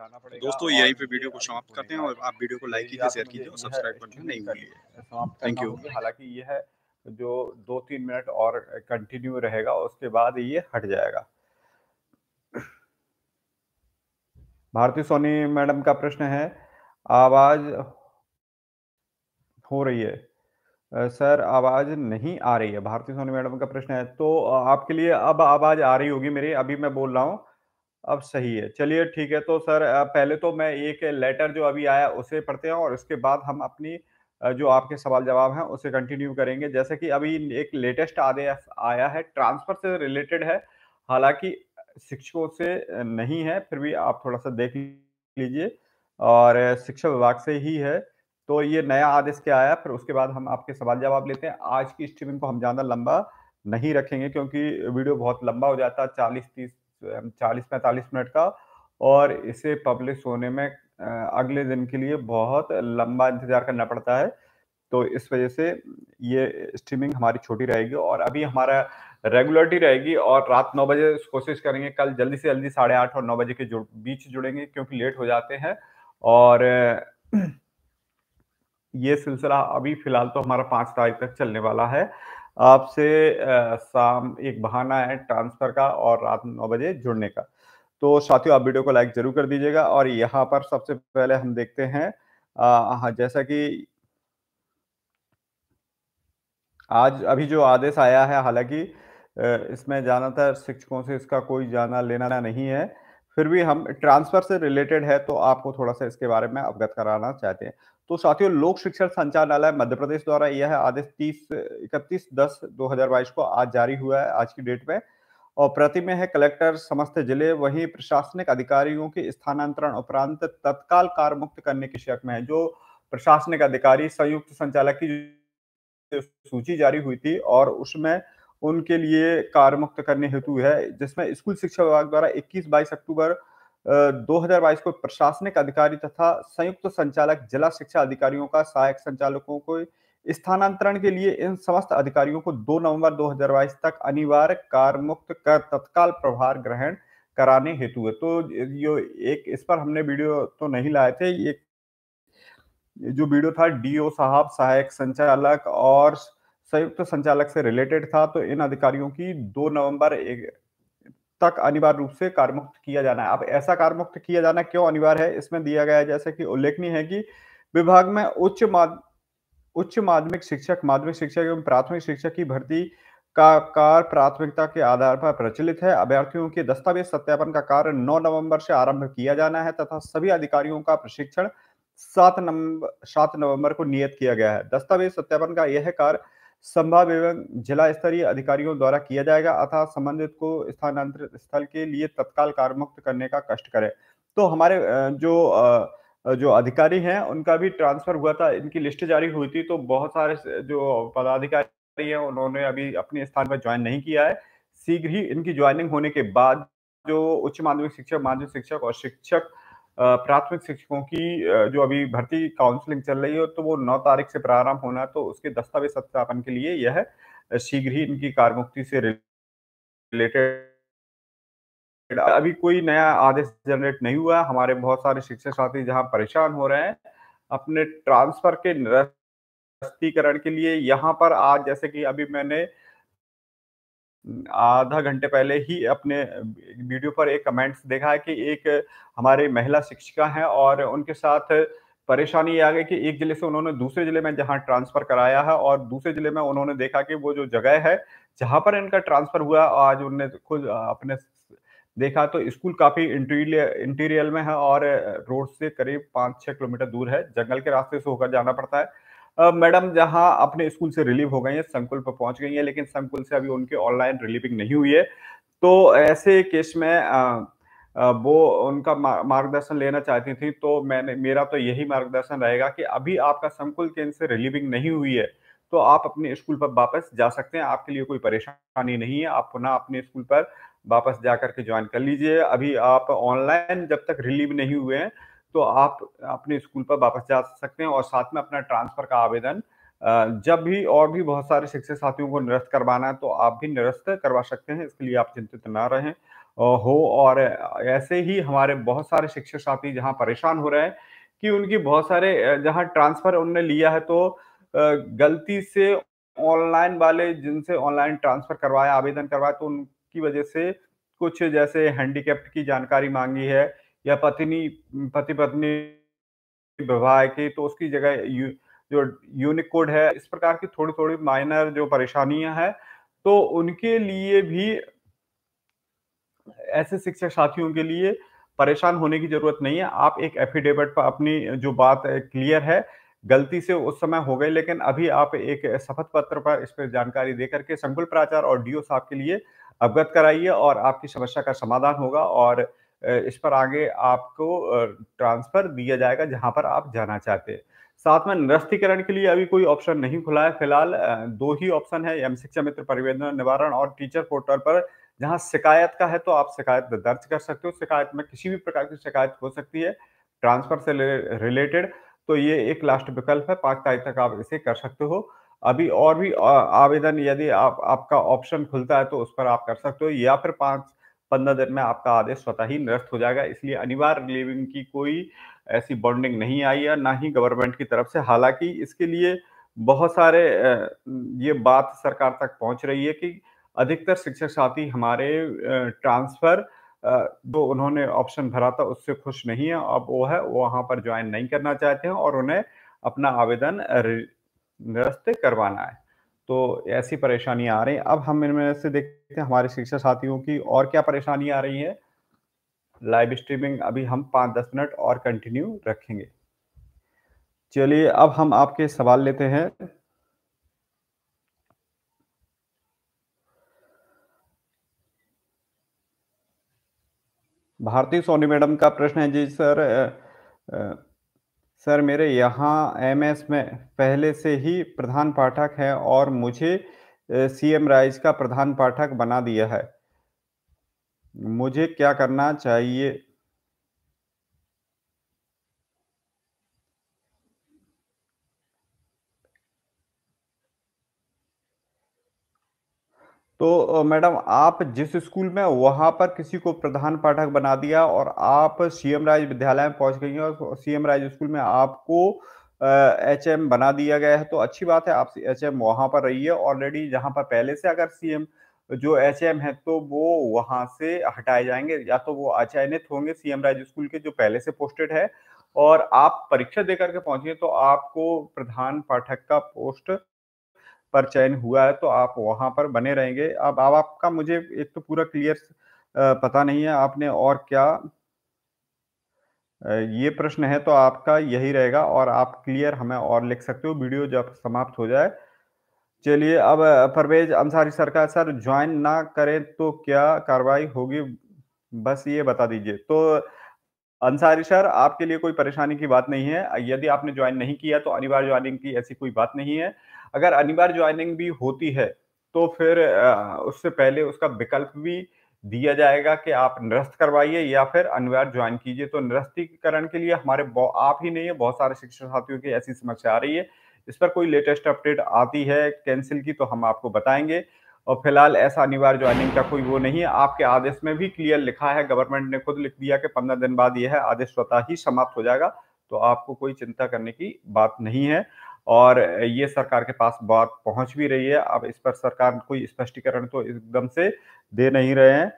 तो पड़ेगा दोस्तों यहीं पे वीडियो को समाप्त करते हैं और आप वीडियो को लाइक कीजिए शेयर कीजिए और सब्सक्राइब करना नहीं भूलिए थैंक यू हालांकि ये है जो दो तीन मिनट और कंटिन्यू रहेगा उसके बाद ये हट जाएगा भारती सोनी मैडम का प्रश्न है आवाज हो रही है सर आवाज नहीं आ रही है भारती सोनी मैडम का प्रश्न है तो आपके लिए अब आवाज आ रही होगी मेरी अभी मैं बोल रहा हूँ अब सही है चलिए ठीक है तो सर पहले तो मैं एक लेटर जो अभी आया उसे पढ़ते हैं और उसके बाद हम अपनी जो आपके सवाल जवाब हैं उसे कंटिन्यू करेंगे जैसे कि अभी एक लेटेस्ट आदेश आया है ट्रांसफर से रिलेटेड है हालांकि शिक्षकों से नहीं है फिर भी आप थोड़ा सा देख लीजिए और शिक्षा विभाग से ही है तो ये नया आदेश क्या आया फिर उसके बाद हम आपके सवाल जवाब लेते हैं आज की स्ट्रीमिंग को हम ज़्यादा लंबा नहीं रखेंगे क्योंकि वीडियो बहुत लंबा हो जाता है चालीस तीस चालीस पैंतालीस मिनट का और इसे पब्लिश होने में अगले दिन के लिए बहुत लंबा इंतजार करना पड़ता है तो इस वजह से ये स्ट्रीमिंग हमारी छोटी रहेगी और अभी हमारा रेगुलरिटी रहेगी और रात नौ बजे कोशिश करेंगे कल जल्दी से जल्दी साढ़े आठ और नौ बजे के जुड़ बीच जुड़ेंगे क्योंकि लेट हो जाते हैं और ये सिलसिला अभी फिलहाल तो हमारा पाँच तारीख तक चलने वाला है आपसे शाम एक बहाना है ट्रांसफर का और रात नौ बजे जुड़ने का तो साथियों आप वीडियो को लाइक जरूर कर दीजिएगा और यहाँ पर सबसे पहले हम देखते हैं हाँ जैसा कि आज अभी जो आदेश आया है हालांकि इसमें ज्यादातर शिक्षकों से इसका कोई जाना लेना नहीं है फिर भी हम ट्रांसफर से रिलेटेड है तो आपको थोड़ा सा इसके बारे में अवगत कराना चाहते हैं तो साथियों लोक शिक्षण संचालनालय मध्य प्रदेश द्वारा यह आदेश तीस इकतीस दस दो हजार बाईस को आज जारी हुआ है आज की डेट में और प्रति में है कलेक्टर समस्त जिले वहीं प्रशासनिक अधिकारियों के स्थानांतरण उपरांत तत्काल कार मुक्त करने की शक में है जो प्रशासनिक अधिकारी संयुक्त संचालक की सूची जारी हुई थी और उसमें उनके लिए कार मुक्त करने हेतु है जिसमें स्कूल शिक्षा विभाग द्वारा 21 बाईस अक्टूबर 2022 को प्रशासनिक अधिकारी तथा संयुक्त तो संचालक जिला शिक्षा अधिकारियों का सहायक संचालकों को स्थानांतरण के लिए इन समस्त अधिकारियों को 2 नवंबर 2022 तक अनिवार्य कार मुक्त कर तत्काल प्रभार ग्रहण कराने हेतु है तो यो एक इस पर हमने वीडियो तो नहीं लाए थे ये जो वीडियो था डीओ साहब सहायक संचालक और संयुक्त संचालक से रिलेटेड था तो इन अधिकारियों की 2 नवंबर तक अनिवार्य रूप से कारमुक्त किया जाना है अब ऐसा कारमुक्त किया जाना क्यों अनिवार्य है इसमें दिया गया है जैसे कि उल्लेखनीय है कि विभाग में उच्च माध उच्च माध्यमिक शिक्षक माध्यमिक शिक्षक एवं प्राथमिक शिक्षक की भर्ती का कार्य प्राथमिकता के आधार पर प्रचलित है अभ्यर्थियों के दस्तावेज सत्यापन का कार्य 9 नवंबर से आरंभ किया जाना है तथा सभी अधिकारियों का प्रशिक्षण सात नवंबर सात नवंबर को नियत किया गया है दस्तावेज सत्यापन का यह कार्य संभाव एवं जिला स्तरीय अधिकारियों द्वारा किया जाएगा अथा संबंधित को स्थानांतरित स्थल के लिए तत्काल कार्यमुक्त करने का कष्ट करें तो हमारे जो जो अधिकारी हैं उनका भी ट्रांसफर हुआ था इनकी लिस्ट जारी हुई थी तो बहुत सारे जो पदाधिकारी हैं उन्होंने अभी अपने स्थान पर ज्वाइन नहीं किया है शीघ्र ही इनकी ज्वाइनिंग होने के बाद जो उच्च माध्यमिक शिक्षक माध्यमिक शिक्षक और शिक्षक प्राथमिक शिक्षकों की जो अभी भर्ती काउंसलिंग चल रही है तो वो नौ तारीख से प्रारंभ होना तो उसके दस्तावेज सत्यापन के लिए यह शीघ्र ही इनकी मुक्ति से रिलेटेड अभी कोई नया आदेश जनरेट नहीं हुआ हमारे बहुत सारे शिक्षक साथी जहां परेशान हो रहे हैं अपने ट्रांसफर के निरस्तीकरण के लिए यहाँ पर आज जैसे कि अभी मैंने आधा घंटे पहले ही अपने वीडियो पर एक कमेंट्स देखा है कि एक हमारे महिला शिक्षिका हैं और उनके साथ परेशानी ये आ गई कि एक जिले से उन्होंने दूसरे जिले में जहाँ ट्रांसफर कराया है और दूसरे जिले में उन्होंने देखा कि वो जो जगह है जहाँ पर इनका ट्रांसफर हुआ आज उनने खुद अपने देखा तो स्कूल काफी इंटीरियर इंटीरियर में है और रोड से करीब पाँच छः किलोमीटर दूर है जंगल के रास्ते से होकर जाना पड़ता है मैडम जहां अपने स्कूल से रिलीव हो गई है संकुल पर पहुंच गई है लेकिन संकुल से अभी उनके ऑनलाइन रिलीविंग नहीं हुई है तो ऐसे केस में वो उनका मार्गदर्शन लेना चाहती थी तो मैंने मेरा तो यही मार्गदर्शन रहेगा कि अभी आपका संकुल केंद्र से रिलीविंग नहीं हुई है तो आप अपने स्कूल पर वापस जा सकते हैं आपके लिए कोई परेशानी नहीं है आप पुनः अपने स्कूल पर वापस जा करके ज्वाइन कर लीजिए अभी आप ऑनलाइन जब तक रिलीव नहीं हुए हैं तो आप अपने स्कूल पर वापस जा सकते हैं और साथ में अपना ट्रांसफर का आवेदन जब भी और भी बहुत सारे शिक्षक साथियों को निरस्त करवाना है तो आप भी निरस्त करवा सकते हैं इसके लिए आप चिंतित ना रहें हो और ऐसे ही हमारे बहुत सारे शिक्षक साथी जहाँ परेशान हो रहे हैं कि उनकी बहुत सारे जहाँ ट्रांसफर उनने लिया है तो गलती से ऑनलाइन वाले जिनसे ऑनलाइन ट्रांसफर करवाया आवेदन करवाया तो उनकी वजह से कुछ जैसे हैंडीकेप्ट की जानकारी मांगी है या पत्नी पति पत्नी विवाह की तो उसकी जगह यू, जो यूनिक कोड है इस प्रकार की थोड़ी थोड़ी माइनर जो परेशानियां हैं तो उनके लिए भी ऐसे शिक्षक साथियों के लिए परेशान होने की जरूरत नहीं है आप एक एफिडेविट पर अपनी जो बात क्लियर है गलती से उस समय हो गई लेकिन अभी आप एक शपथ पत्र पर इस पर जानकारी दे करके संकुल प्राचार और डीओ साहब के लिए अवगत कराइए और आपकी समस्या का समाधान होगा और इस पर आगे आपको ट्रांसफर दिया जाएगा जहां पर आप जाना चाहते हैं साथ में निरस्तीकरण के लिए अभी कोई ऑप्शन नहीं खुला है फिलहाल दो ही ऑप्शन है एम शिक्षा मित्र परिवेदन निवारण और टीचर पोर्टल पर जहां शिकायत का है तो आप शिकायत दर्ज कर सकते हो शिकायत में किसी भी प्रकार की शिकायत हो सकती है ट्रांसफर से रिलेटेड तो ये एक लास्ट विकल्प है पाँच तारीख तक आप इसे कर सकते हो अभी और भी आवेदन यदि आप आपका ऑप्शन खुलता है तो उस पर आप कर सकते हो या फिर पाँच पंद्रह दिन में आपका आदेश स्वतः ही निरस्त हो जाएगा इसलिए अनिवार्य रिलीविंग की कोई ऐसी बॉन्डिंग नहीं आई है ना ही गवर्नमेंट की तरफ से हालांकि इसके लिए बहुत सारे ये बात सरकार तक पहुंच रही है कि अधिकतर शिक्षक साथी हमारे ट्रांसफर जो उन्होंने ऑप्शन भरा था उससे खुश नहीं है अब वो है वो वहाँ पर ज्वाइन नहीं करना चाहते हैं और उन्हें अपना आवेदन निरस्त करवाना है तो ऐसी परेशानियां आ रही हैं अब हम इनमें से देखते हैं हमारे शिक्षा साथियों की और क्या परेशानी आ रही है लाइव स्ट्रीमिंग अभी हम पाँच दस मिनट और कंटिन्यू रखेंगे चलिए अब हम आपके सवाल लेते हैं भारती सोनी मैडम का प्रश्न है जी सर सर मेरे यहाँ एस में पहले से ही प्रधान पाठक हैं और मुझे सीएम राइज का प्रधान पाठक बना दिया है मुझे क्या करना चाहिए तो मैडम आप जिस स्कूल में वहां पर किसी को प्रधान पाठक बना दिया और आप सीएम राज विद्यालय में पहुंच गई और सीएम राज स्कूल में आपको एच एम बना दिया गया है तो अच्छी बात है आप एच एम वहां पर रहिए ऑलरेडी जहाँ पर पहले से अगर सी एम जो एच एम है तो वो वहां से हटाए जाएंगे या तो वो अचयनित होंगे सी एम राज स्कूल के जो पहले से पोस्टेड है और आप परीक्षा दे करके पहुंचिए तो आपको प्रधान पाठक का पोस्ट पर चयन हुआ है तो आप वहां पर बने रहेंगे अब आप आपका मुझे एक तो पूरा क्लियर पता नहीं है आपने और क्या ये प्रश्न है तो आपका यही रहेगा और आप क्लियर हमें और लिख सकते हो वीडियो जब समाप्त हो जाए चलिए अब परवेज अंसारी सर का सर ज्वाइन ना करें तो क्या कार्रवाई होगी बस ये बता दीजिए तो अंसारी सर आपके लिए कोई परेशानी की बात नहीं है यदि आपने ज्वाइन नहीं किया तो अनिवार्य ज्वाइनिंग की ऐसी कोई बात नहीं है अगर अनिवार्य ज्वाइनिंग भी होती है तो फिर उससे पहले उसका विकल्प भी दिया जाएगा कि आप निरस्त करवाइए या फिर अनिवार्य ज्वाइन कीजिए तो निरस्तीकरण के लिए हमारे आप ही नहीं है बहुत सारे शिक्षक साथियों की ऐसी समस्या आ रही है इस पर कोई लेटेस्ट अपडेट आती है कैंसिल की तो हम आपको बताएंगे और फिलहाल ऐसा अनिवार्य ज्वाइनिंग का कोई वो नहीं है आपके आदेश में भी क्लियर लिखा है गवर्नमेंट ने खुद लिख दिया कि पंद्रह दिन बाद यह आदेश स्वतः ही समाप्त हो जाएगा तो आपको कोई चिंता करने की बात नहीं है और ये सरकार के पास बात पहुंच भी रही है अब इस पर सरकार कोई स्पष्टीकरण तो एकदम से दे नहीं रहे हैं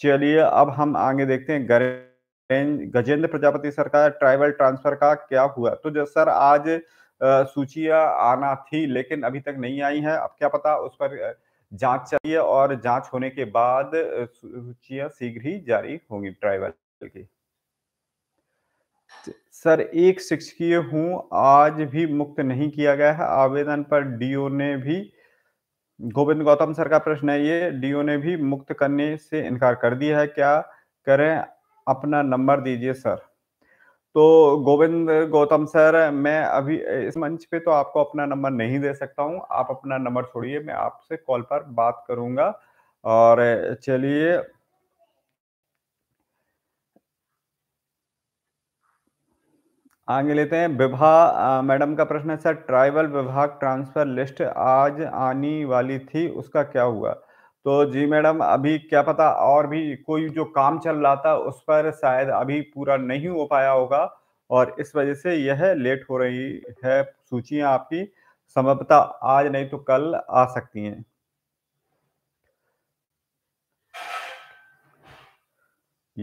चलिए अब हम आगे देखते हैं गजेंद्र प्रजापति सरकार ट्राइबल ट्रांसफर का क्या हुआ तो जो सर आज सूचियां आना थी लेकिन अभी तक नहीं आई है अब क्या पता उस पर जांच चाहिए और जांच होने के बाद सूचियां शीघ्र ही जारी होंगी ट्राइबल की सर एक शिक्षकीय हूं आज भी मुक्त नहीं किया गया है आवेदन पर डीओ ने भी गोविंद गौतम सर का प्रश्न है ये डीओ ने भी मुक्त करने से इनकार कर दिया है क्या करें अपना नंबर दीजिए सर तो गोविंद गौतम सर मैं अभी इस मंच पे तो आपको अपना नंबर नहीं दे सकता हूँ आप अपना नंबर छोड़िए मैं आपसे कॉल पर बात करूंगा और चलिए आगे लेते हैं विभा मैडम का प्रश्न है सर ट्राइबल विभाग ट्रांसफर लिस्ट आज आनी वाली थी उसका क्या हुआ तो जी मैडम अभी क्या पता और भी कोई जो काम चल रहा था उस पर शायद अभी पूरा नहीं हो पाया होगा और इस वजह से यह लेट हो रही है सूचियां आपकी संभवतः आज नहीं तो कल आ सकती हैं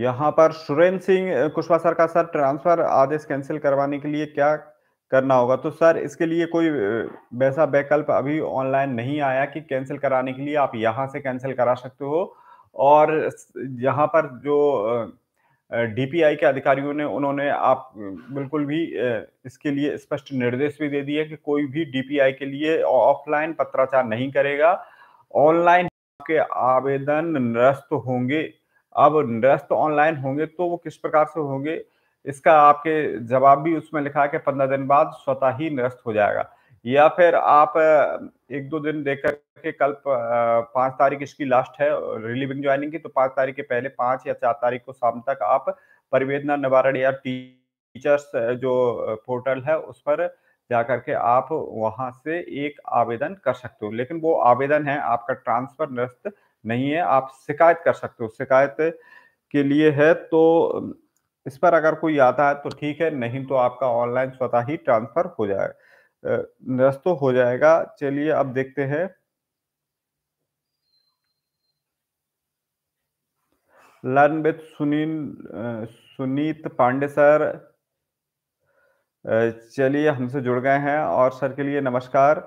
यहाँ पर सुरेंद्र सिंह कुशवाहा सर का सर ट्रांसफर आदेश कैंसिल करवाने के लिए क्या करना होगा तो सर इसके लिए कोई वैसा वैकल्प अभी ऑनलाइन नहीं आया कि कैंसिल कराने के लिए आप यहाँ से कैंसिल करा सकते हो और यहाँ पर जो डीपीआई के अधिकारियों ने उन्होंने आप बिल्कुल भी इसके लिए स्पष्ट निर्देश भी दे दिए कि कोई भी डीपीआई के लिए ऑफलाइन पत्राचार नहीं करेगा ऑनलाइन के आवेदन निरस्त होंगे अब निरस्त ऑनलाइन होंगे तो वो किस प्रकार से होंगे इसका आपके जवाब भी उसमें लिखा है कि पंद्रह दिन बाद स्वतः ही निरस्त हो जाएगा या फिर आप एक दो दिन देख करके कल पाँच तारीख इसकी लास्ट है रिलीविंग ज्वाइनिंग की तो पाँच तारीख के पहले पाँच या चार तारीख को शाम तक आप परिवेदना निवारण या टीचर्स जो पोर्टल है उस पर जा करके आप वहां से एक आवेदन कर सकते हो लेकिन वो आवेदन है आपका ट्रांसफर निरस्त नहीं है आप शिकायत कर सकते हो शिकायत के लिए है तो इस पर अगर कोई आता है तो ठीक है नहीं तो आपका ऑनलाइन स्वतः ही ट्रांसफर हो जाएगा निरस्त हो जाएगा चलिए अब देखते हैं learn with Sunil Sunit Pandey sir चलिए हमसे जुड़ गए हैं और सर के लिए नमस्कार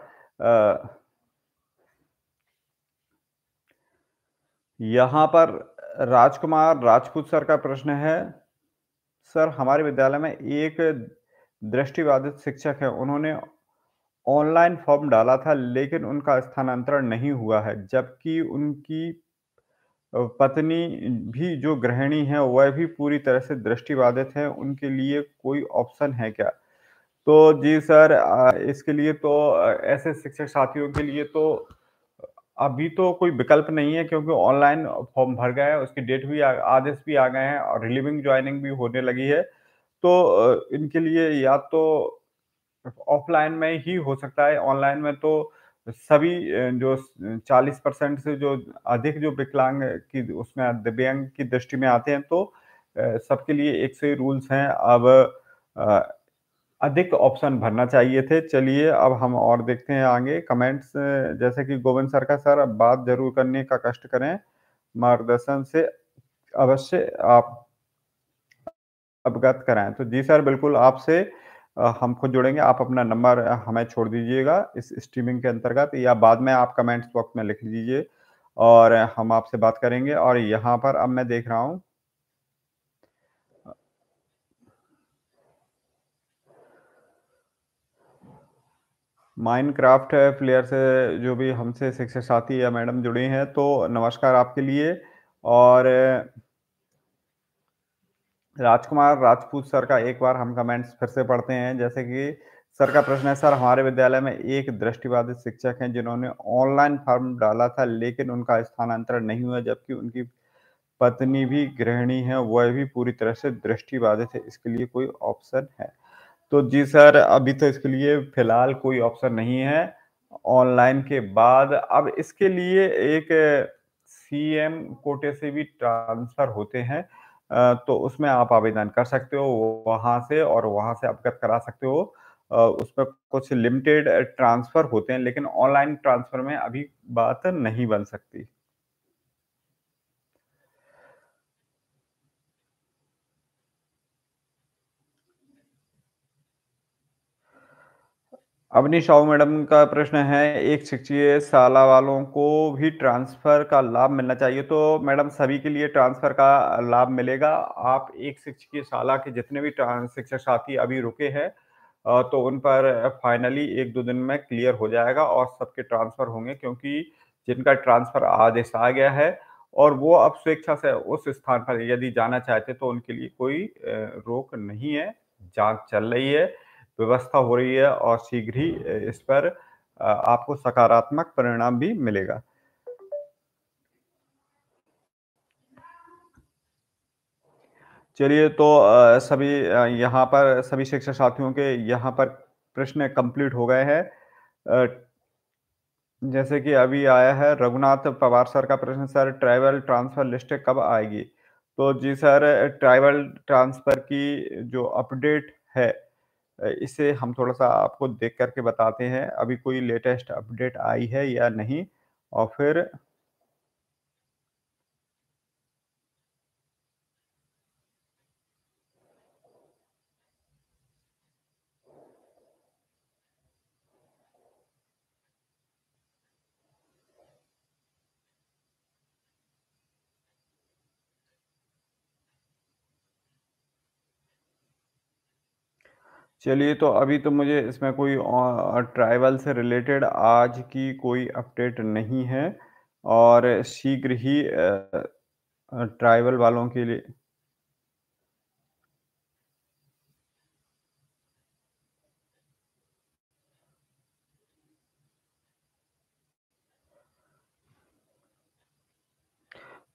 यहाँ पर राजकुमार राजपूत सर का प्रश्न है सर हमारे विद्यालय में एक दृष्टिबाधित शिक्षक है उन्होंने ऑनलाइन फॉर्म डाला था लेकिन उनका स्थानांतरण नहीं हुआ है जबकि उनकी पत्नी भी जो गृहिणी है वह भी पूरी तरह से दृष्टिबाधित है उनके लिए कोई ऑप्शन है क्या तो जी सर इसके लिए तो ऐसे शिक्षक साथियों के लिए तो अभी तो कोई विकल्प नहीं है क्योंकि ऑनलाइन फॉर्म भर गया है उसकी डेट भी आदेश भी आ गए हैं और रिलीविंग ज्वाइनिंग भी होने लगी है तो इनके लिए या तो ऑफलाइन में ही हो सकता है ऑनलाइन में तो सभी जो 40 परसेंट से जो अधिक जो विकलांग की उसमें दिव्यांग की दृष्टि में आते हैं तो सबके लिए एक से रूल्स हैं अब अधिक ऑप्शन भरना चाहिए थे चलिए अब हम और देखते हैं आगे कमेंट्स जैसे कि गोविंद सर का सर बात जरूर करने का कष्ट करें मार्गदर्शन से अवश्य आप अवगत कराएं तो जी सर बिल्कुल आपसे हम खुद जुड़ेंगे आप अपना नंबर हमें छोड़ दीजिएगा इस स्ट्रीमिंग के अंतर्गत या बाद में आप कमेंट्स बॉक्स में लिख लीजिए और हम आपसे बात करेंगे और यहाँ पर अब मैं देख रहा हूँ माइनक्राफ्ट क्राफ्ट प्लेयर से जो भी हमसे शिक्षक साथी या मैडम जुड़े हैं तो नमस्कार आपके लिए और राजकुमार राजपूत सर का एक बार हम कमेंट्स फिर से पढ़ते हैं जैसे कि सर का प्रश्न है सर हमारे विद्यालय में एक दृष्टिबाधित शिक्षक हैं जिन्होंने ऑनलाइन फॉर्म डाला था लेकिन उनका स्थानांतरण नहीं हुआ जबकि उनकी पत्नी भी गृहिणी है वह भी पूरी तरह से दृष्टिबाधित है इसके लिए कोई ऑप्शन है तो जी सर अभी तो इसके लिए फिलहाल कोई ऑप्शन नहीं है ऑनलाइन के बाद अब इसके लिए एक सीएम कोटे से भी ट्रांसफर होते हैं तो उसमें आप आवेदन कर सकते हो वहां से और वहां से अवगत करा सकते हो उसमें कुछ लिमिटेड ट्रांसफर होते हैं लेकिन ऑनलाइन ट्रांसफर में अभी बात नहीं बन सकती अवनी शाह मैडम का प्रश्न है एक शिक्षीय शाला वालों को भी ट्रांसफ़र का लाभ मिलना चाहिए तो मैडम सभी के लिए ट्रांसफ़र का लाभ मिलेगा आप एक शिक्षकीय शाला के जितने भी शिक्षक साथी अभी रुके हैं तो उन पर फाइनली एक दो दिन में क्लियर हो जाएगा और सबके ट्रांसफ़र होंगे क्योंकि जिनका ट्रांसफ़र आदेश आ गया है और वो अब स्वेच्छा से उस स्थान पर यदि जाना चाहते तो उनके लिए कोई रोक नहीं है जाँच चल रही है व्यवस्था हो रही है और शीघ्र ही इस पर आपको सकारात्मक परिणाम भी मिलेगा चलिए तो सभी यहाँ पर सभी शिक्षा साथियों के यहाँ पर प्रश्न कंप्लीट हो गए हैं जैसे कि अभी आया है रघुनाथ पवार सर का प्रश्न सर ट्रैवल ट्रांसफर लिस्ट कब आएगी तो जी सर ट्रैवल ट्रांसफर की जो अपडेट है इसे हम थोड़ा सा आपको देख करके बताते हैं अभी कोई लेटेस्ट अपडेट आई है या नहीं और फिर चलिए तो अभी तो मुझे इसमें कोई ट्राइवल से रिलेटेड आज की कोई अपडेट नहीं है और शीघ्र ही ट्राइवल वालों के लिए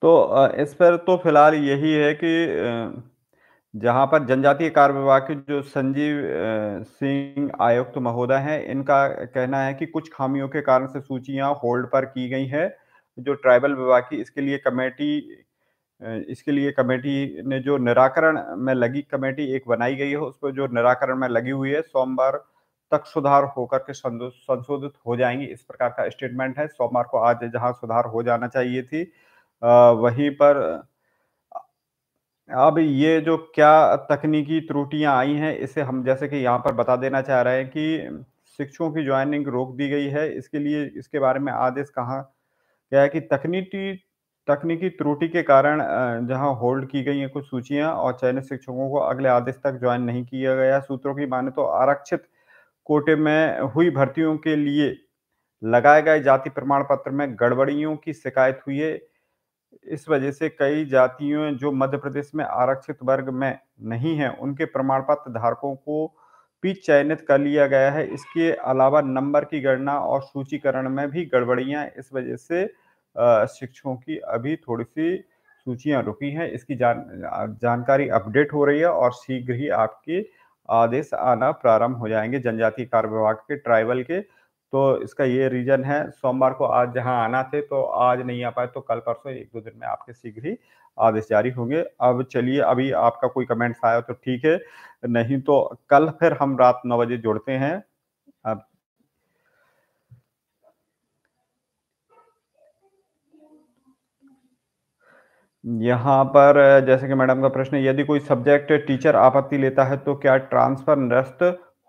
तो इस पर तो फिलहाल यही है कि जहां पर जनजातीय कार्य विभाग के जो संजीव सिंह आयुक्त महोदय हैं इनका कहना है कि कुछ खामियों के कारण से सूचियां होल्ड पर की गई है जो ट्राइबल विभाग की इसके लिए कमेटी इसके लिए कमेटी ने जो निराकरण में लगी कमेटी एक बनाई गई है उस पर जो निराकरण में लगी हुई है सोमवार तक सुधार होकर के संशोधित हो जाएंगी इस प्रकार का स्टेटमेंट है सोमवार को आज जहां सुधार हो जाना चाहिए थी वहीं पर अब ये जो क्या तकनीकी त्रुटियां आई हैं इसे हम जैसे कि यहाँ पर बता देना चाह रहे हैं कि शिक्षकों की ज्वाइनिंग रोक दी गई है इसके लिए इसके बारे में आदेश कहाँ गया है कि तकनीकी तकनीकी त्रुटि के कारण जहाँ होल्ड की गई हैं कुछ सूचियाँ और चयनित शिक्षकों को अगले आदेश तक ज्वाइन नहीं किया गया सूत्रों की माने तो आरक्षित कोटे में हुई भर्तियों के लिए लगाए गए जाति प्रमाण पत्र में गड़बड़ियों की शिकायत हुई है इस वजह से कई जातियों जो मध्य प्रदेश में आरक्षित वर्ग में नहीं है उनके प्रमाण पत्र धारकों को भी चयनित कर लिया गया है इसके अलावा नंबर की गणना और सूचीकरण में भी गड़बड़ियां इस वजह से शिक्षकों की अभी थोड़ी सी सूचियां रुकी हैं इसकी जान जानकारी अपडेट हो रही है और शीघ्र ही आपके आदेश आना प्रारंभ हो जाएंगे जनजातीय कार्य विभाग के ट्राइबल के तो इसका ये रीजन है सोमवार को आज जहां आना थे तो आज नहीं आ पाए तो कल परसों एक दो दिन में आपके शीघ्र ही आदेश जारी होंगे अब चलिए अभी आपका कोई कमेंट्स आया तो ठीक है नहीं तो कल फिर हम रात नौ बजे जोड़ते हैं अब यहाँ पर जैसे कि मैडम का प्रश्न यदि कोई सब्जेक्ट टीचर आपत्ति लेता है तो क्या ट्रांसफर नष्ट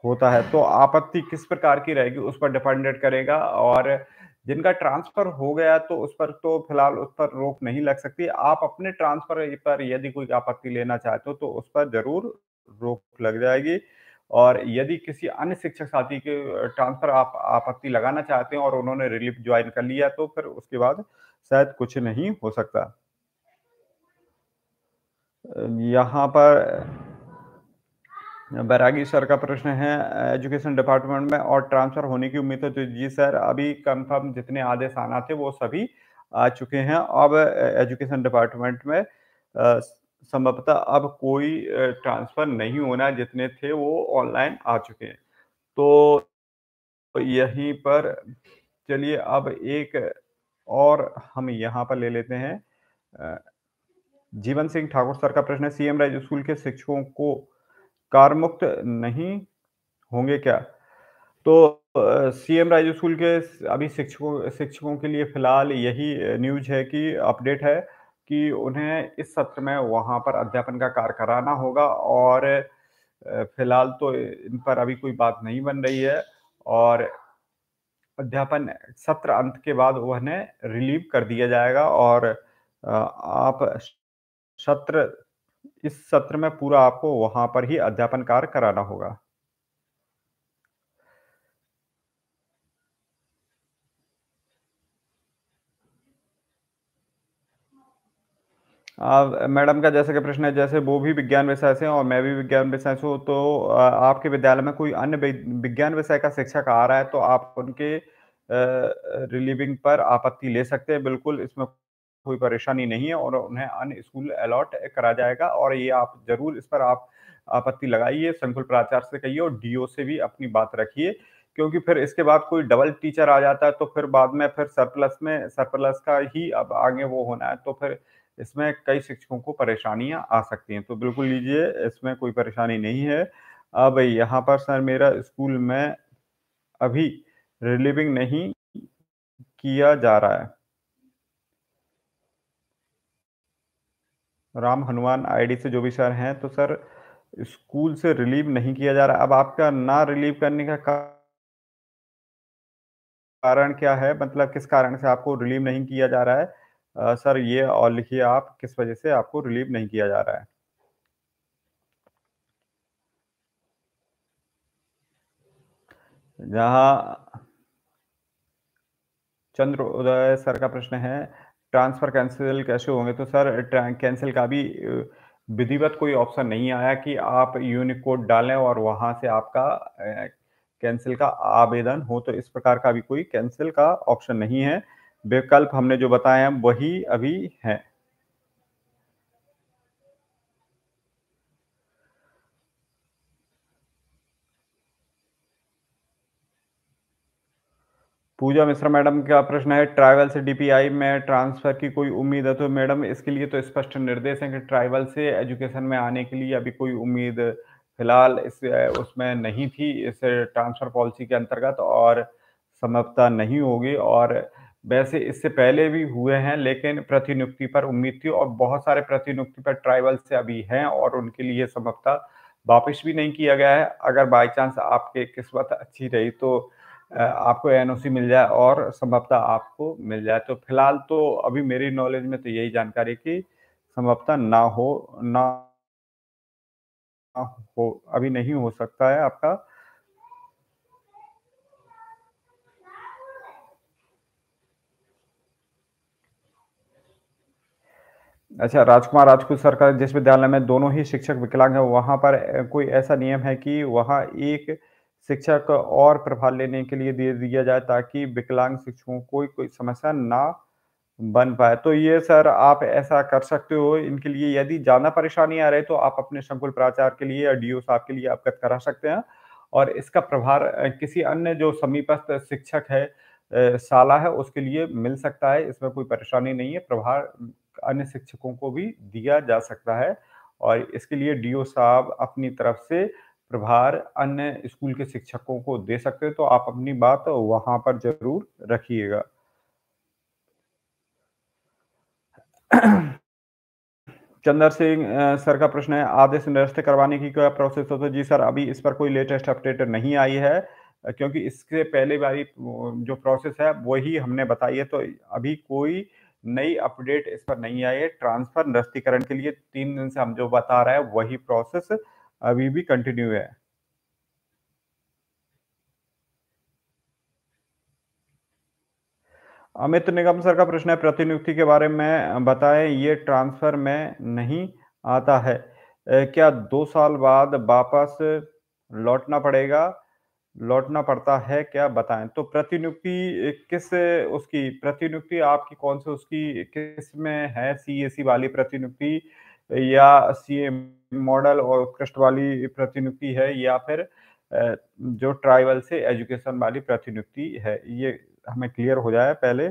होता है तो आपत्ति किस प्रकार की रहेगी उस पर डिपेंडेंट करेगा और जिनका ट्रांसफर हो गया तो उस पर तो फिलहाल उस पर रोक नहीं लग सकती आप अपने ट्रांसफर पर यदि कोई आपत्ति लेना चाहते हो तो उस पर जरूर रोक लग जाएगी और यदि किसी अन्य शिक्षक साथी के ट्रांसफर आप आपत्ति लगाना चाहते हैं और उन्होंने रिलीफ ज्वाइन कर लिया तो फिर उसके बाद शायद कुछ नहीं हो सकता यहाँ पर बैरागी सर का प्रश्न है एजुकेशन डिपार्टमेंट में और ट्रांसफर होने की उम्मीद है तो जी सर अभी कंफर्म जितने आदेश आना थे वो सभी आ चुके हैं अब एजुकेशन डिपार्टमेंट में संभवतः अब कोई ट्रांसफर नहीं होना जितने थे वो ऑनलाइन आ चुके हैं तो यहीं पर चलिए अब एक और हम यहाँ पर ले लेते हैं जीवन सिंह ठाकुर सर का प्रश्न है सीएम राज्य स्कूल के शिक्षकों को कार मुक्त नहीं होंगे क्या तो सीएम राज्य स्कूल के अभी शिक्षकों शिक्षकों के लिए फिलहाल यही न्यूज है कि अपडेट है कि उन्हें इस सत्र में वहाँ पर अध्यापन का कार्य कराना होगा और फिलहाल तो इन पर अभी कोई बात नहीं बन रही है और अध्यापन सत्र अंत के बाद उन्हें रिलीव कर दिया जाएगा और आप सत्र इस सत्र में पूरा आपको वहां पर ही अध्यापन कार्य कराना होगा मैडम का जैसे कि प्रश्न है जैसे वो भी विज्ञान विषय से और मैं भी विज्ञान विषय से हूँ तो आपके विद्यालय में कोई अन्य विज्ञान विषय का शिक्षक आ रहा है तो आप उनके रिलीविंग पर आपत्ति ले सकते हैं बिल्कुल इसमें कोई परेशानी नहीं है और उन्हें अन स्कूल अलॉट करा जाएगा और ये आप जरूर इस पर आप आपत्ति लगाइए संकुल प्राचार्य से कहिए और डीओ से भी अपनी बात रखिए क्योंकि फिर इसके बाद कोई डबल टीचर आ जाता है तो फिर बाद में फिर सरप्लस में सरप्लस का ही अब आगे वो होना है तो फिर इसमें कई शिक्षकों को परेशानियां आ सकती हैं तो बिल्कुल लीजिए इसमें कोई परेशानी नहीं है अब यहाँ पर सर मेरा स्कूल में अभी रिलीविंग नहीं किया जा रहा है राम हनुमान आईडी से जो भी सर हैं तो सर स्कूल से रिलीव नहीं किया जा रहा अब आपका ना रिलीव करने का कारण क्या है मतलब किस कारण से आपको रिलीव नहीं किया जा रहा है आ, सर ये और लिखिए आप किस वजह से आपको रिलीव नहीं किया जा रहा है जहा चंद्र उदय सर का प्रश्न है ट्रांसफ़र कैंसिल कैसे होंगे तो सर कैंसिल का भी विधिवत कोई ऑप्शन नहीं आया कि आप यूनिक कोड डालें और वहाँ से आपका कैंसिल का आवेदन हो तो इस प्रकार का भी कोई कैंसिल का ऑप्शन नहीं है विकल्प हमने जो बताए हैं वही अभी है पूजा मिश्रा मैडम का प्रश्न है ट्राइवल से डीपीआई में ट्रांसफर की कोई उम्मीद है तो मैडम इसके लिए तो स्पष्ट निर्देश है कि ट्राइवल से एजुकेशन में आने के लिए अभी कोई उम्मीद फिलहाल इस उसमें नहीं थी इस ट्रांसफर पॉलिसी के अंतर्गत और समाप्ता नहीं होगी और वैसे इससे पहले भी हुए हैं लेकिन प्रतिनियुक्ति पर उम्मीद थी और बहुत सारे प्रतिनियुक्ति पर ट्राइवल से अभी हैं और उनके लिए समाप्ता वापस भी नहीं किया गया है अगर बाई चांस आपके किस्मत अच्छी रही तो आपको एनओसी मिल जाए और संभवतः आपको मिल जाए तो फिलहाल तो अभी मेरी नॉलेज में तो यही जानकारी कि संभवतः ना हो ना हो अभी नहीं हो सकता है आपका अच्छा राजकुमार राजपूत सरकार जिस विद्यालय में दोनों ही शिक्षक विकलांग हैं वहां पर कोई ऐसा नियम है कि वहां एक शिक्षक और प्रभाव लेने के लिए दे दिया जाए ताकि विकलांग शिक्षकों को कोई कोई समस्या ना बन पाए तो ये सर आप ऐसा कर सकते हो इनके लिए यदि ज़्यादा परेशानी आ रही तो आप अपने संकुल प्राचार के लिए या डी साहब के लिए अवगत करा सकते हैं और इसका प्रभार किसी अन्य जो समीपस्थ शिक्षक है शाला है उसके लिए मिल सकता है इसमें कोई परेशानी नहीं है प्रभार अन्य शिक्षकों को भी दिया जा सकता है और इसके लिए डीओ साहब अपनी तरफ से प्रभार अन्य स्कूल के शिक्षकों को दे सकते हैं तो आप अपनी बात वहां पर जरूर रखिएगा चंद्र सिंह सर का प्रश्न है आदेश निरस्त करवाने की क्या प्रोसेस होता है जी सर अभी इस पर कोई लेटेस्ट अपडेट नहीं आई है क्योंकि इससे पहले बारी जो प्रोसेस है वही हमने बताई है तो अभी कोई नई अपडेट इस पर नहीं आई है ट्रांसफर निरस्तीकरण के लिए तीन दिन से हम जो बता रहे हैं वही प्रोसेस अभी भी कंटिन्यू है अमित निगम सर का प्रश्न है प्रतिनियुक्ति के बारे में बताएं ये ट्रांसफर में नहीं आता है क्या दो साल बाद वापस लौटना पड़ेगा लौटना पड़ता है क्या बताएं तो प्रतिनियुक्ति किस उसकी प्रतिनियुक्ति आपकी कौन से उसकी किस में है सी वाली प्रतिनियुक्ति या सी मॉडल और उत्कृष्ट वाली प्रतिनियुक्ति है या फिर जो ट्राइबल से एजुकेशन वाली प्रतिनियुक्ति है ये हमें क्लियर हो जाए पहले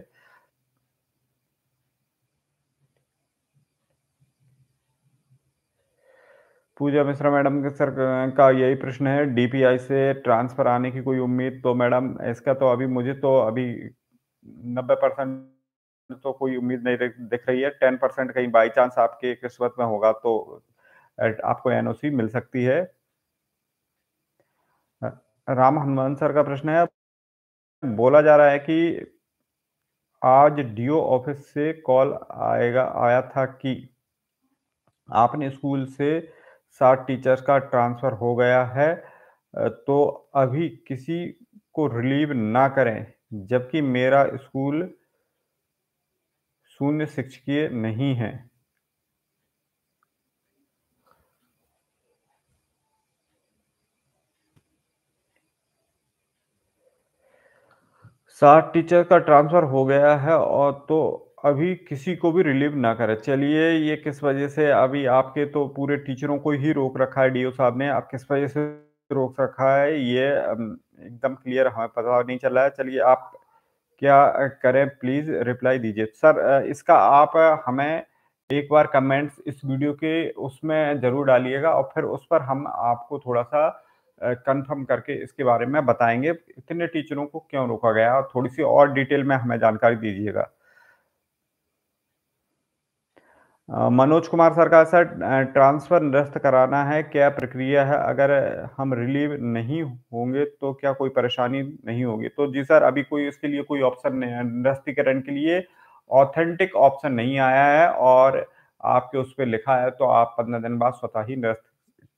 पूजा मिश्रा मैडम के सर का यही प्रश्न है डीपीआई से ट्रांसफर आने की कोई उम्मीद तो मैडम इसका तो अभी मुझे तो अभी नब्बे परसेंट तो कोई उम्मीद नहीं दिख रही है टेन परसेंट कहीं बाई चांस आपके किस्मत में होगा तो आपको एनओसी मिल सकती है राम हनुमान सर का प्रश्न है बोला जा रहा है कि आज डीओ ऑफिस से कॉल आएगा आया था कि आपने स्कूल से सात टीचर्स का ट्रांसफर हो गया है तो अभी किसी को रिलीव ना करें जबकि मेरा स्कूल शून्य शिक्षकीय नहीं है सात टीचर का ट्रांसफर हो गया है और तो अभी किसी को भी रिलीव ना करे चलिए ये किस वजह से अभी आपके तो पूरे टीचरों को ही रोक रखा है डीओ साहब ने आप किस वजह से रोक रखा है ये एकदम क्लियर हमें पता नहीं चला है चलिए आप क्या करें प्लीज़ रिप्लाई दीजिए सर इसका आप हमें एक बार कमेंट्स इस वीडियो के उसमें ज़रूर डालिएगा और फिर उस पर हम आपको थोड़ा सा कंफर्म करके इसके बारे में बताएंगे इतने टीचरों को क्यों रोका गया और थोड़ी सी और डिटेल में हमें जानकारी दीजिएगा मनोज कुमार सर का सर ट्रांसफर निरस्त कराना है क्या प्रक्रिया है अगर हम रिलीव नहीं होंगे तो क्या कोई परेशानी नहीं होगी तो जी सर अभी कोई इसके लिए कोई ऑप्शन नहीं निरस्तीकरण के लिए ऑथेंटिक ऑप्शन नहीं आया है और आपके उस पर लिखा है तो आप पंद्रह दिन बाद स्वतः ही निरस्त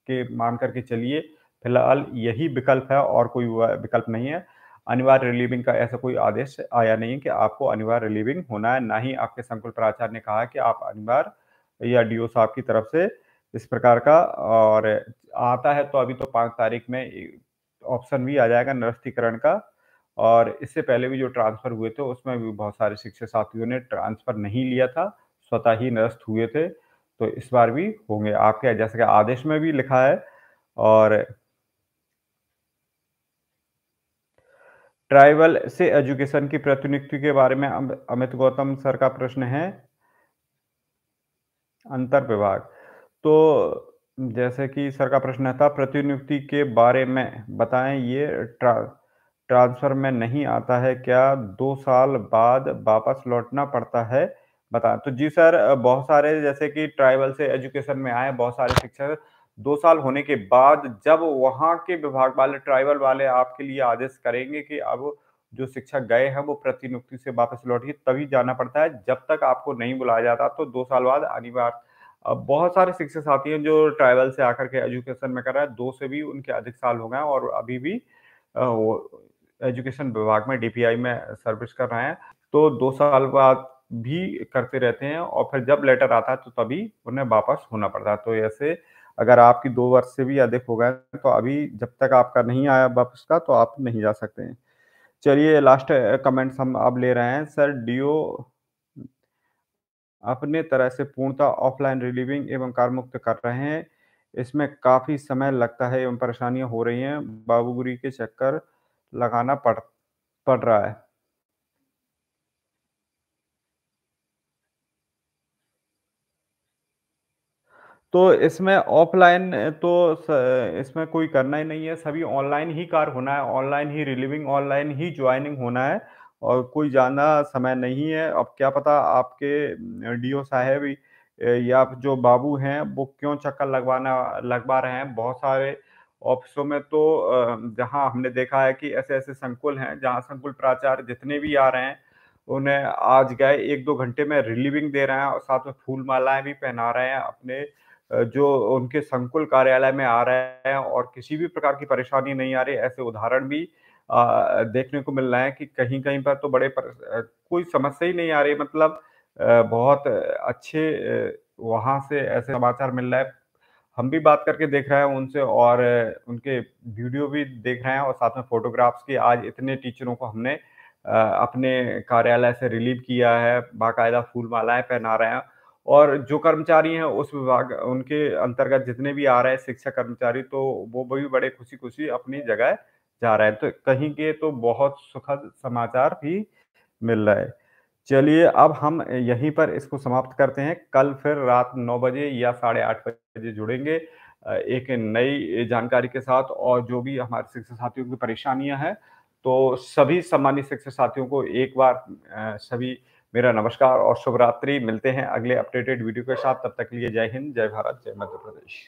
के मान करके चलिए फिलहाल यही विकल्प है और कोई विकल्प नहीं है अनिवार्य रिलीविंग का ऐसा कोई आदेश आया नहीं है कि आपको अनिवार्य रिलीविंग होना है ना ही आपके संकुल प्राचार्य ने कहा कि आप अनिवार्य या डीओ साहब की तरफ से इस प्रकार का और आता है तो अभी तो पाँच तारीख में ऑप्शन भी आ जाएगा निरस्तीकरण का और इससे पहले भी जो ट्रांसफ़र हुए थे उसमें भी बहुत सारे शिक्षक साथियों ने ट्रांसफ़र नहीं लिया था स्वतः ही निरस्त हुए थे तो इस बार भी होंगे आपके जैसे कि आदेश में भी लिखा है और ट्राइबल से एजुकेशन की प्रतिनियुक्ति के बारे में अमित गौतम सर का प्रश्न है अंतर विभाग तो जैसे कि सर का प्रश्न था प्रतिनियुक्ति के बारे में बताएं ये ट्रा ट्रांसफर में नहीं आता है क्या दो साल बाद वापस लौटना पड़ता है बताएं तो जी सर बहुत सारे जैसे कि ट्राइबल से एजुकेशन में आए बहुत सारे शिक्षक दो साल होने के बाद जब वहाँ के विभाग वाले ट्राइबल वाले आपके लिए आदेश करेंगे कि अब जो शिक्षक गए हैं वो प्रतिनियुक्ति से वापस लौटिए तभी जाना पड़ता है जब तक आपको नहीं बुलाया जाता तो दो साल बाद अनिवार्य बहुत सारे शिक्षक साथी हैं जो ट्राइबल से आकर के एजुकेशन में कर रहा है दो से भी उनके अधिक साल हो गए और अभी भी वो एजुकेशन विभाग में डीपीआई में सर्विस कर रहे हैं तो दो साल बाद भी करते रहते हैं और फिर जब लेटर आता है तो तभी उन्हें वापस होना पड़ता है तो ऐसे अगर आपकी दो वर्ष से भी अधिक हो गए तो अभी जब तक आपका नहीं आया वापस का तो आप नहीं जा सकते हैं चलिए लास्ट कमेंट्स हम अब ले रहे हैं सर डीओ अपने तरह से पूर्णतः ऑफलाइन रिलीविंग एवं कारमुक्त कर रहे हैं इसमें काफ़ी समय लगता है एवं परेशानियां हो रही हैं बाबूगुरी के चक्कर लगाना पड़ पड़ रहा है तो इसमें ऑफलाइन तो इसमें कोई करना ही नहीं है सभी ऑनलाइन ही कार्य होना है ऑनलाइन ही रिलीविंग ऑनलाइन ही ज्वाइनिंग होना है और कोई जाना समय नहीं है अब क्या पता आपके डीओ साहेब या जो बाबू हैं वो क्यों चक्कर लगवाना लगवा रहे हैं बहुत सारे ऑफिसों में तो जहां हमने देखा है कि ऐसे ऐसे संकुल हैं जहां संकुल प्राचार्य जितने भी आ रहे हैं उन्हें आज गए एक दो घंटे में रिलीविंग दे रहे हैं और साथ में फूल मालाएं भी पहना रहे हैं अपने जो उनके संकुल कार्यालय में आ रहे हैं और किसी भी प्रकार की परेशानी नहीं आ रही ऐसे उदाहरण भी देखने को मिल रहा है कि कहीं कहीं पर तो बड़े पर, कोई समस्या ही नहीं आ रही मतलब बहुत अच्छे वहाँ से ऐसे समाचार मिल रहा है हम भी बात करके देख रहे हैं उनसे और उनके वीडियो भी देख रहे हैं और साथ में फोटोग्राफ्स की आज इतने टीचरों को हमने अपने कार्यालय से रिलीव किया है बाकायदा फूल मालाएं पहना रहे हैं और जो कर्मचारी हैं उस विभाग उनके अंतर्गत जितने भी आ रहे हैं शिक्षा कर्मचारी तो वो भी बड़े खुशी खुशी अपनी जगह जा रहे हैं तो कहीं के तो बहुत सुखद समाचार भी मिल रहा है चलिए अब हम यहीं पर इसको समाप्त करते हैं कल फिर रात नौ बजे या साढ़े आठ बजे जुड़ेंगे एक नई जानकारी के साथ और जो भी हमारे शिक्षक साथियों की परेशानियां हैं तो सभी सम्मानित शिक्षक साथियों को एक बार सभी मेरा नमस्कार और शुभरात्रि मिलते हैं अगले अपडेटेड वीडियो के साथ तब तक के लिए जय हिंद जय भारत जय मध्य प्रदेश